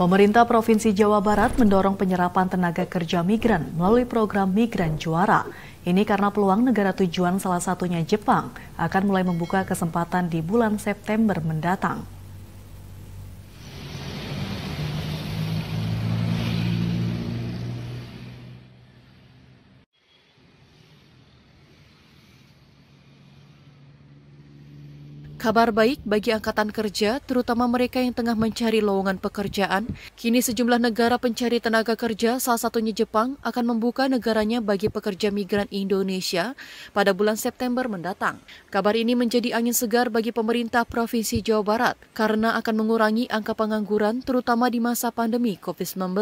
Pemerintah Provinsi Jawa Barat mendorong penyerapan tenaga kerja migran melalui program Migran Juara. Ini karena peluang negara tujuan salah satunya Jepang akan mulai membuka kesempatan di bulan September mendatang. Kabar baik bagi angkatan kerja, terutama mereka yang tengah mencari lowongan pekerjaan. Kini sejumlah negara pencari tenaga kerja, salah satunya Jepang, akan membuka negaranya bagi pekerja migran Indonesia pada bulan September mendatang. Kabar ini menjadi angin segar bagi pemerintah Provinsi Jawa Barat karena akan mengurangi angka pengangguran terutama di masa pandemi COVID-19.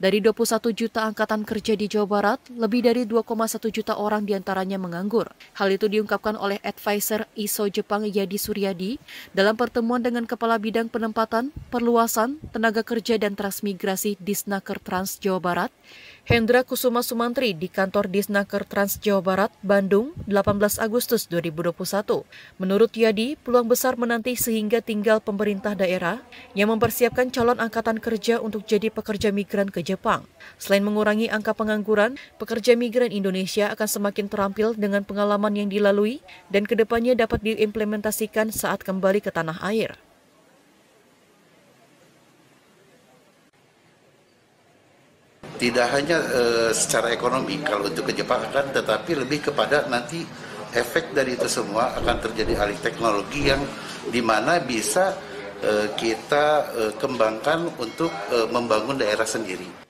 Dari 21 juta angkatan kerja di Jawa Barat, lebih dari 2,1 juta orang diantaranya menganggur. Hal itu diungkapkan oleh advisor ISO Jepang Yadi Edi Suryadi dalam pertemuan dengan Kepala Bidang Penempatan, Perluasan, Tenaga Kerja dan Transmigrasi Disnaker Trans Jawa Barat, Hendra Kusuma Sumantri di kantor Disnaker Trans Jawa Barat, Bandung, 18 Agustus 2021. Menurut Yadi, peluang besar menanti sehingga tinggal pemerintah daerah yang mempersiapkan calon angkatan kerja untuk jadi pekerja migran ke Jepang. Selain mengurangi angka pengangguran, pekerja migran Indonesia akan semakin terampil dengan pengalaman yang dilalui dan kedepannya dapat diimplementasikan saat kembali ke tanah air. Tidak hanya e, secara ekonomi kalau untuk ke Jepang akan, tetapi lebih kepada nanti efek dari itu semua akan terjadi alih teknologi yang dimana bisa e, kita e, kembangkan untuk membangun daerah sendiri.